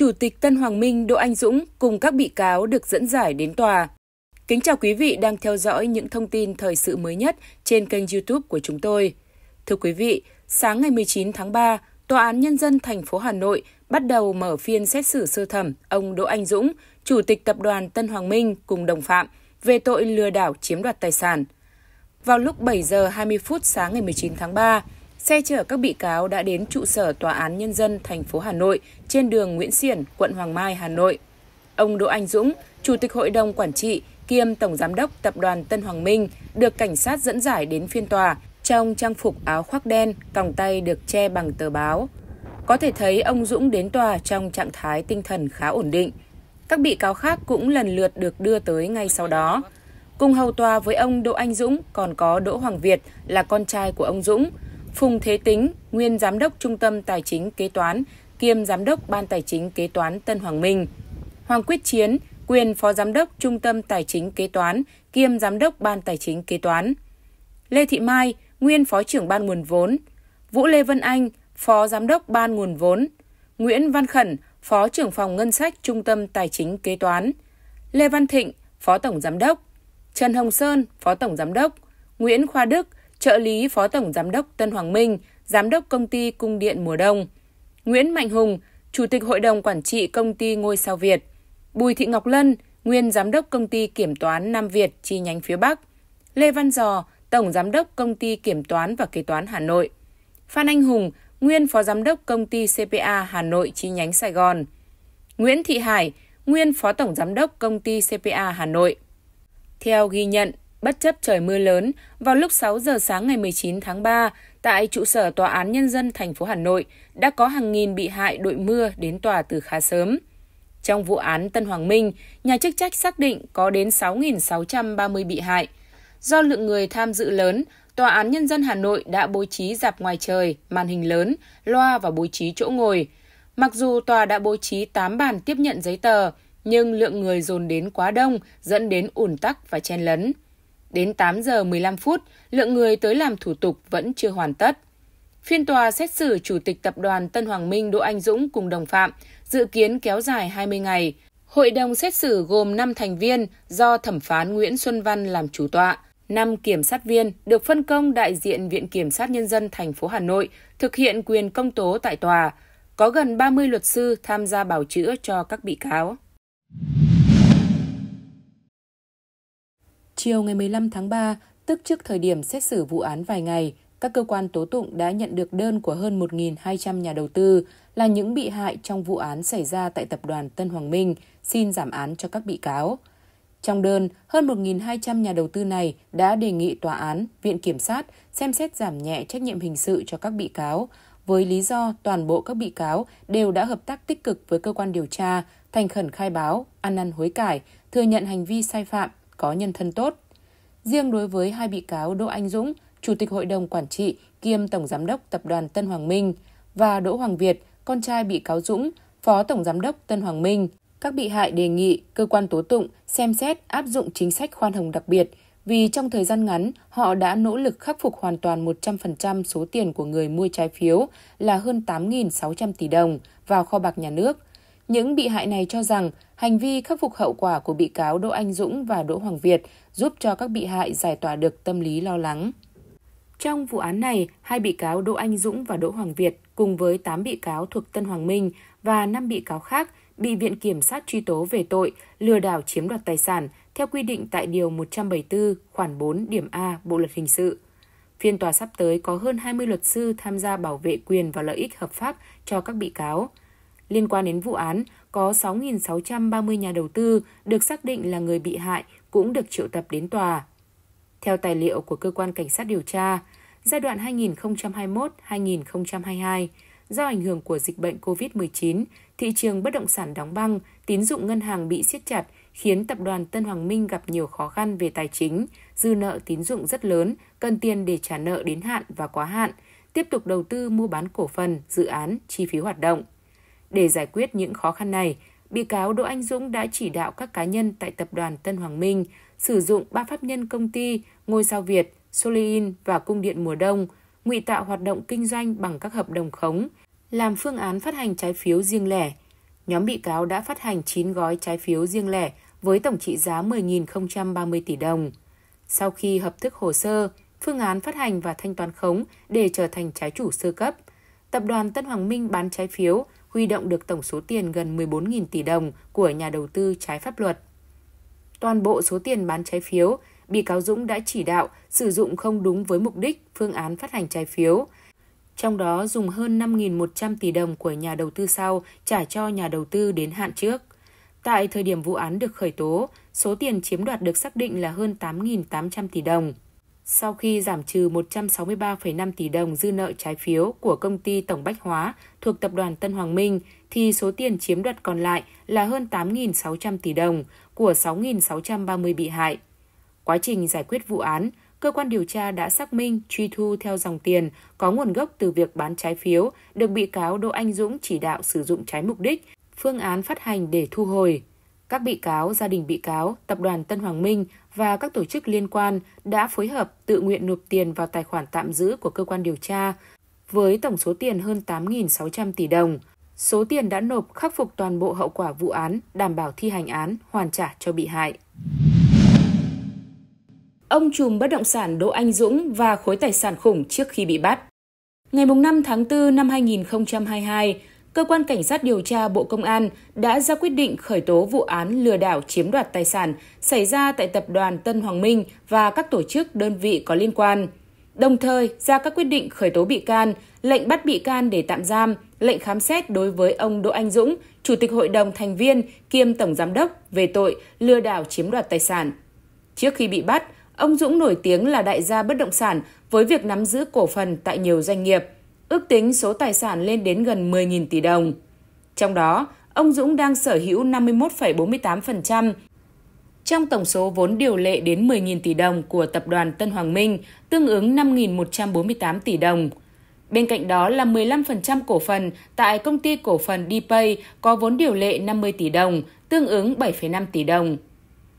Chủ tịch Tân Hoàng Minh Đỗ Anh Dũng cùng các bị cáo được dẫn giải đến tòa. Kính chào quý vị đang theo dõi những thông tin thời sự mới nhất trên kênh YouTube của chúng tôi. Thưa quý vị, sáng ngày 19 tháng 3, Tòa án Nhân dân thành phố Hà Nội bắt đầu mở phiên xét xử sơ thẩm ông Đỗ Anh Dũng, Chủ tịch Tập đoàn Tân Hoàng Minh cùng đồng phạm về tội lừa đảo chiếm đoạt tài sản. Vào lúc 7 giờ 20 phút sáng ngày 19 tháng 3, Xe chở các bị cáo đã đến trụ sở Tòa án Nhân dân thành phố Hà Nội trên đường Nguyễn Xiển, quận Hoàng Mai, Hà Nội. Ông Đỗ Anh Dũng, Chủ tịch Hội đồng Quản trị kiêm Tổng Giám đốc Tập đoàn Tân Hoàng Minh, được cảnh sát dẫn giải đến phiên tòa trong trang phục áo khoác đen, còng tay được che bằng tờ báo. Có thể thấy ông Dũng đến tòa trong trạng thái tinh thần khá ổn định. Các bị cáo khác cũng lần lượt được đưa tới ngay sau đó. Cùng hầu tòa với ông Đỗ Anh Dũng còn có Đỗ Hoàng Việt là con trai của ông Dũng, Phùng Thế Tính, nguyên giám đốc Trung tâm Tài chính Kế toán, kiêm giám đốc Ban Tài chính Kế toán Tân Hoàng Minh. Hoàng Quyết Chiến, quyền phó giám đốc Trung tâm Tài chính Kế toán, kiêm giám đốc Ban Tài chính Kế toán. Lê Thị Mai, nguyên phó trưởng Ban Nguồn vốn. Vũ Lê Vân Anh, phó giám đốc Ban Nguồn vốn. Nguyễn Văn Khẩn, phó trưởng phòng ngân sách Trung tâm Tài chính Kế toán. Lê Văn Thịnh, phó tổng giám đốc. Trần Hồng Sơn, phó tổng giám đốc. Nguyễn Khoa Đức, trợ lý Phó Tổng Giám đốc Tân Hoàng Minh, Giám đốc Công ty Cung điện Mùa Đông, Nguyễn Mạnh Hùng, Chủ tịch Hội đồng Quản trị Công ty Ngôi sao Việt, Bùi Thị Ngọc Lân, Nguyên Giám đốc Công ty Kiểm toán Nam Việt chi nhánh phía Bắc, Lê Văn Giò, Tổng Giám đốc Công ty Kiểm toán và Kế toán Hà Nội, Phan Anh Hùng, Nguyên Phó Giám đốc Công ty CPA Hà Nội chi nhánh Sài Gòn, Nguyễn Thị Hải, Nguyên Phó Tổng Giám đốc Công ty CPA Hà Nội. Theo ghi nhận, bất chấp trời mưa lớn, vào lúc 6 giờ sáng ngày 19 tháng 3, tại trụ sở Tòa án Nhân dân thành phố Hà Nội, đã có hàng nghìn bị hại đội mưa đến tòa từ khá sớm. Trong vụ án Tân Hoàng Minh, nhà chức trách xác định có đến 6.630 bị hại. Do lượng người tham dự lớn, Tòa án Nhân dân Hà Nội đã bố trí dạp ngoài trời, màn hình lớn, loa và bố trí chỗ ngồi. Mặc dù tòa đã bố trí 8 bàn tiếp nhận giấy tờ, nhưng lượng người dồn đến quá đông dẫn đến ủn tắc và chen lấn. Đến 8 giờ 15 phút, lượng người tới làm thủ tục vẫn chưa hoàn tất. Phiên tòa xét xử Chủ tịch Tập đoàn Tân Hoàng Minh Đỗ Anh Dũng cùng đồng phạm dự kiến kéo dài 20 ngày. Hội đồng xét xử gồm 5 thành viên do thẩm phán Nguyễn Xuân Văn làm chủ tọa, 5 kiểm sát viên được phân công đại diện Viện Kiểm sát Nhân dân thành phố Hà Nội thực hiện quyền công tố tại tòa. Có gần 30 luật sư tham gia bảo chữa cho các bị cáo. Chiều ngày 15 tháng 3, tức trước thời điểm xét xử vụ án vài ngày, các cơ quan tố tụng đã nhận được đơn của hơn 1.200 nhà đầu tư là những bị hại trong vụ án xảy ra tại tập đoàn Tân Hoàng Minh xin giảm án cho các bị cáo. Trong đơn, hơn 1.200 nhà đầu tư này đã đề nghị tòa án, viện kiểm sát xem xét giảm nhẹ trách nhiệm hình sự cho các bị cáo, với lý do toàn bộ các bị cáo đều đã hợp tác tích cực với cơ quan điều tra, thành khẩn khai báo, ăn năn hối cải, thừa nhận hành vi sai phạm có nhân thân tốt. Riêng đối với hai bị cáo Đỗ Anh Dũng, Chủ tịch Hội đồng Quản trị kiêm Tổng Giám đốc Tập đoàn Tân Hoàng Minh và Đỗ Hoàng Việt, con trai bị cáo Dũng, Phó Tổng Giám đốc Tân Hoàng Minh, các bị hại đề nghị cơ quan tố tụng xem xét áp dụng chính sách khoan hồng đặc biệt vì trong thời gian ngắn họ đã nỗ lực khắc phục hoàn toàn 100% số tiền của người mua trái phiếu là hơn 8.600 tỷ đồng vào kho bạc nhà nước – những bị hại này cho rằng hành vi khắc phục hậu quả của bị cáo Đỗ Anh Dũng và Đỗ Hoàng Việt giúp cho các bị hại giải tỏa được tâm lý lo lắng. Trong vụ án này, hai bị cáo Đỗ Anh Dũng và Đỗ Hoàng Việt cùng với 8 bị cáo thuộc Tân Hoàng Minh và 5 bị cáo khác bị Viện Kiểm sát truy tố về tội lừa đảo chiếm đoạt tài sản theo quy định tại Điều 174, khoản 4, điểm A Bộ Luật Hình sự. Phiên tòa sắp tới có hơn 20 luật sư tham gia bảo vệ quyền và lợi ích hợp pháp cho các bị cáo. Liên quan đến vụ án, có 6.630 nhà đầu tư được xác định là người bị hại cũng được triệu tập đến tòa. Theo tài liệu của cơ quan cảnh sát điều tra, giai đoạn 2021-2022, do ảnh hưởng của dịch bệnh COVID-19, thị trường bất động sản đóng băng, tín dụng ngân hàng bị siết chặt khiến tập đoàn Tân Hoàng Minh gặp nhiều khó khăn về tài chính, dư nợ tín dụng rất lớn, cần tiền để trả nợ đến hạn và quá hạn, tiếp tục đầu tư mua bán cổ phần, dự án, chi phí hoạt động. Để giải quyết những khó khăn này, bị cáo Đỗ Anh Dũng đã chỉ đạo các cá nhân tại tập đoàn Tân Hoàng Minh sử dụng ba pháp nhân công ty Ngôi sao Việt, Solein và Cung điện mùa đông, ngụy tạo hoạt động kinh doanh bằng các hợp đồng khống, làm phương án phát hành trái phiếu riêng lẻ. Nhóm bị cáo đã phát hành 9 gói trái phiếu riêng lẻ với tổng trị giá 10.030 tỷ đồng. Sau khi hợp thức hồ sơ, phương án phát hành và thanh toán khống để trở thành trái chủ sơ cấp, tập đoàn Tân Hoàng Minh bán trái phiếu huy động được tổng số tiền gần 14.000 tỷ đồng của nhà đầu tư trái pháp luật. Toàn bộ số tiền bán trái phiếu, bị cáo Dũng đã chỉ đạo sử dụng không đúng với mục đích phương án phát hành trái phiếu, trong đó dùng hơn 5.100 tỷ đồng của nhà đầu tư sau trả cho nhà đầu tư đến hạn trước. Tại thời điểm vụ án được khởi tố, số tiền chiếm đoạt được xác định là hơn 8.800 tỷ đồng sau khi giảm trừ 163,5 tỷ đồng dư nợ trái phiếu của công ty Tổng Bách Hóa thuộc Tập đoàn Tân Hoàng Minh, thì số tiền chiếm đoạt còn lại là hơn 8.600 tỷ đồng của 6.630 bị hại. Quá trình giải quyết vụ án, cơ quan điều tra đã xác minh truy thu theo dòng tiền có nguồn gốc từ việc bán trái phiếu được bị cáo Đỗ Anh Dũng chỉ đạo sử dụng trái mục đích, phương án phát hành để thu hồi các bị cáo, gia đình bị cáo, tập đoàn Tân Hoàng Minh và các tổ chức liên quan đã phối hợp tự nguyện nộp tiền vào tài khoản tạm giữ của cơ quan điều tra với tổng số tiền hơn 8.600 tỷ đồng. Số tiền đã nộp khắc phục toàn bộ hậu quả vụ án, đảm bảo thi hành án, hoàn trả cho bị hại. Ông trùm bất động sản Đỗ Anh Dũng và khối tài sản khủng trước khi bị bắt. Ngày 5 tháng 4 năm 2022, cơ quan cảnh sát điều tra Bộ Công an đã ra quyết định khởi tố vụ án lừa đảo chiếm đoạt tài sản xảy ra tại tập đoàn Tân Hoàng Minh và các tổ chức đơn vị có liên quan. Đồng thời ra các quyết định khởi tố bị can, lệnh bắt bị can để tạm giam, lệnh khám xét đối với ông Đỗ Anh Dũng, Chủ tịch Hội đồng thành viên kiêm Tổng Giám đốc về tội lừa đảo chiếm đoạt tài sản. Trước khi bị bắt, ông Dũng nổi tiếng là đại gia bất động sản với việc nắm giữ cổ phần tại nhiều doanh nghiệp – ước tính số tài sản lên đến gần 10.000 tỷ đồng. Trong đó, ông Dũng đang sở hữu 51,48% trong tổng số vốn điều lệ đến 10.000 tỷ đồng của tập đoàn Tân Hoàng Minh, tương ứng 5.148 tỷ đồng. Bên cạnh đó là 15% cổ phần tại công ty cổ phần DPay có vốn điều lệ 50 tỷ đồng, tương ứng 7,5 tỷ đồng.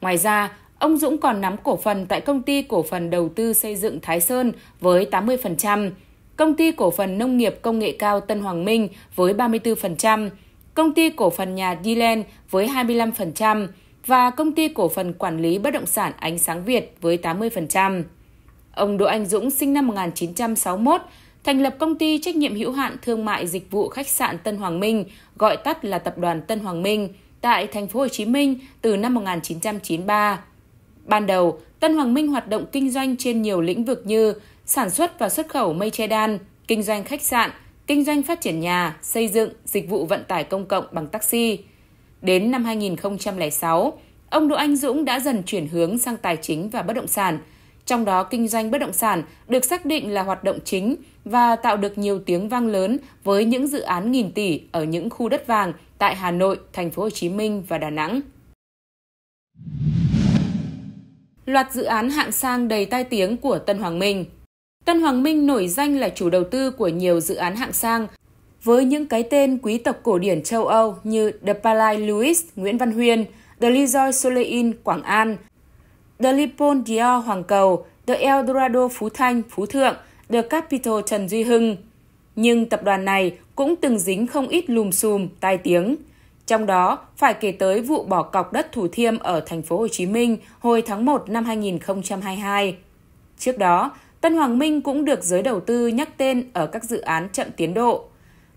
Ngoài ra, ông Dũng còn nắm cổ phần tại công ty cổ phần đầu tư xây dựng Thái Sơn với 80%, Công ty cổ phần nông nghiệp công nghệ cao Tân Hoàng Minh với 34%, công ty cổ phần nhà Dylan với 25% và công ty cổ phần quản lý bất động sản Ánh Sáng Việt với 80%. Ông Đỗ Anh Dũng sinh năm 1961, thành lập công ty trách nhiệm hữu hạn thương mại dịch vụ khách sạn Tân Hoàng Minh, gọi tắt là tập đoàn Tân Hoàng Minh, tại thành phố Hồ Chí Minh từ năm 1993. Ban đầu, Tân Hoàng Minh hoạt động kinh doanh trên nhiều lĩnh vực như sản xuất và xuất khẩu mây che đan, kinh doanh khách sạn, kinh doanh phát triển nhà, xây dựng, dịch vụ vận tải công cộng bằng taxi. Đến năm 2006, ông Đỗ Anh Dũng đã dần chuyển hướng sang tài chính và bất động sản, trong đó kinh doanh bất động sản được xác định là hoạt động chính và tạo được nhiều tiếng vang lớn với những dự án nghìn tỷ ở những khu đất vàng tại Hà Nội, thành phố Hồ Chí Minh và Đà Nẵng. Loạt dự án hạng sang đầy tai tiếng của Tân Hoàng Minh Tân Hoàng Minh nổi danh là chủ đầu tư của nhiều dự án hạng sang, với những cái tên quý tộc cổ điển châu Âu như The Palais Louis Nguyễn Văn Huyên, The Lizoy Soleil Quảng An, The Lipon Dior Hoàng Cầu, The Eldorado Phú Thanh Phú Thượng, The Capital Trần Duy Hưng. Nhưng tập đoàn này cũng từng dính không ít lùm xùm, tai tiếng. Trong đó, phải kể tới vụ bỏ cọc đất Thủ Thiêm ở thành phố Hồ Chí Minh hồi tháng 1 năm 2022. Trước đó, Tân Hoàng Minh cũng được giới đầu tư nhắc tên ở các dự án chậm tiến độ.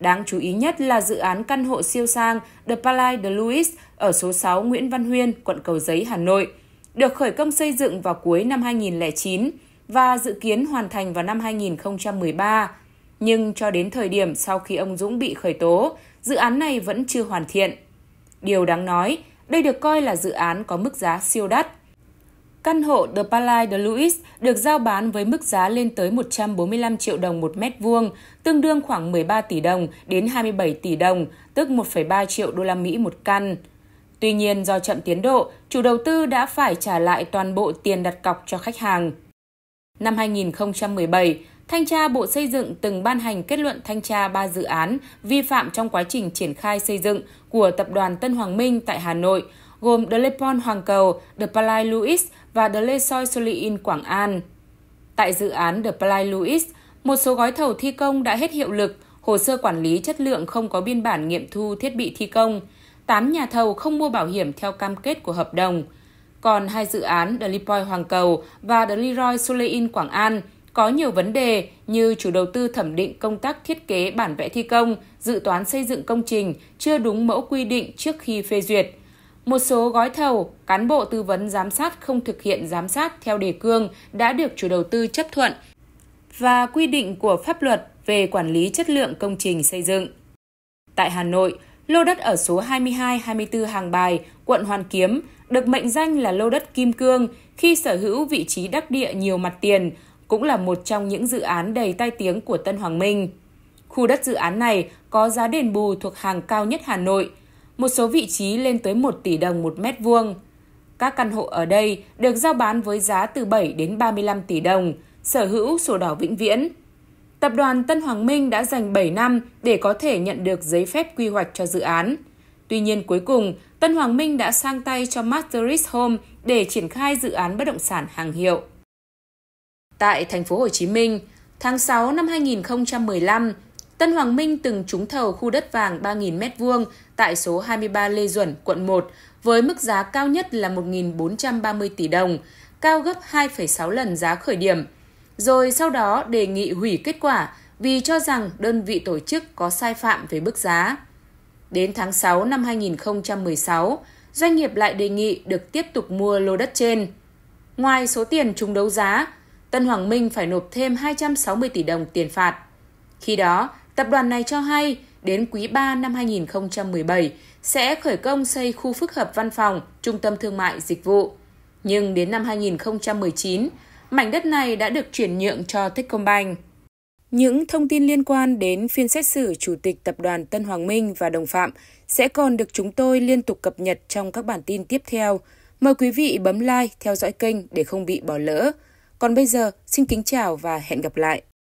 Đáng chú ý nhất là dự án căn hộ siêu sang The Palais de Louis ở số 6 Nguyễn Văn Huyên, quận Cầu Giấy, Hà Nội, được khởi công xây dựng vào cuối năm 2009 và dự kiến hoàn thành vào năm 2013. Nhưng cho đến thời điểm sau khi ông Dũng bị khởi tố, dự án này vẫn chưa hoàn thiện. Điều đáng nói, đây được coi là dự án có mức giá siêu đắt Căn hộ The Palais de Louis được giao bán với mức giá lên tới 145 triệu đồng một mét vuông, tương đương khoảng 13 tỷ đồng đến 27 tỷ đồng, tức 1,3 triệu đô la Mỹ một căn. Tuy nhiên do chậm tiến độ, chủ đầu tư đã phải trả lại toàn bộ tiền đặt cọc cho khách hàng. Năm 2017, Thanh tra Bộ Xây dựng từng ban hành kết luận thanh tra 3 dự án vi phạm trong quá trình triển khai xây dựng của Tập đoàn Tân Hoàng Minh tại Hà Nội, gồm The Lepon Hoàng Cầu, The Palais Louis và The Le Soi Solin Quảng An. Tại dự án The Play Louis, một số gói thầu thi công đã hết hiệu lực, hồ sơ quản lý chất lượng không có biên bản nghiệm thu thiết bị thi công. 8 nhà thầu không mua bảo hiểm theo cam kết của hợp đồng. Còn hai dự án The Lipoy Hoàng Cầu và The Leroy Soleil Quảng An có nhiều vấn đề như chủ đầu tư thẩm định công tác thiết kế bản vẽ thi công, dự toán xây dựng công trình chưa đúng mẫu quy định trước khi phê duyệt. Một số gói thầu, cán bộ tư vấn giám sát không thực hiện giám sát theo đề cương đã được chủ đầu tư chấp thuận và quy định của pháp luật về quản lý chất lượng công trình xây dựng. Tại Hà Nội, lô đất ở số 22-24 Hàng Bài, quận Hoàn Kiếm được mệnh danh là lô đất kim cương khi sở hữu vị trí đắc địa nhiều mặt tiền, cũng là một trong những dự án đầy tai tiếng của Tân Hoàng Minh. Khu đất dự án này có giá đền bù thuộc hàng cao nhất Hà Nội – một số vị trí lên tới 1 tỷ đồng một mét vuông. Các căn hộ ở đây được giao bán với giá từ 7 đến 35 tỷ đồng, sở hữu sổ đỏ vĩnh viễn. Tập đoàn Tân Hoàng Minh đã dành 7 năm để có thể nhận được giấy phép quy hoạch cho dự án. Tuy nhiên cuối cùng, Tân Hoàng Minh đã sang tay cho Masteris Home để triển khai dự án bất động sản hàng hiệu. Tại thành phố Hồ Chí Minh, tháng 6 năm 2015, Tân Hoàng Minh từng trúng thầu khu đất vàng 3.000 m2 tại số 23 Lê Duẩn, quận 1, với mức giá cao nhất là 1.430 tỷ đồng, cao gấp 2,6 lần giá khởi điểm. Rồi sau đó đề nghị hủy kết quả vì cho rằng đơn vị tổ chức có sai phạm về mức giá. Đến tháng 6 năm 2016, doanh nghiệp lại đề nghị được tiếp tục mua lô đất trên. Ngoài số tiền trúng đấu giá, Tân Hoàng Minh phải nộp thêm 260 tỷ đồng tiền phạt. Khi đó, Tập đoàn này cho hay, đến quý 3 năm 2017 sẽ khởi công xây khu phức hợp văn phòng, trung tâm thương mại dịch vụ. Nhưng đến năm 2019, mảnh đất này đã được chuyển nhượng cho Techcombank. Những thông tin liên quan đến phiên xét xử Chủ tịch Tập đoàn Tân Hoàng Minh và đồng phạm sẽ còn được chúng tôi liên tục cập nhật trong các bản tin tiếp theo. Mời quý vị bấm like, theo dõi kênh để không bị bỏ lỡ. Còn bây giờ, xin kính chào và hẹn gặp lại.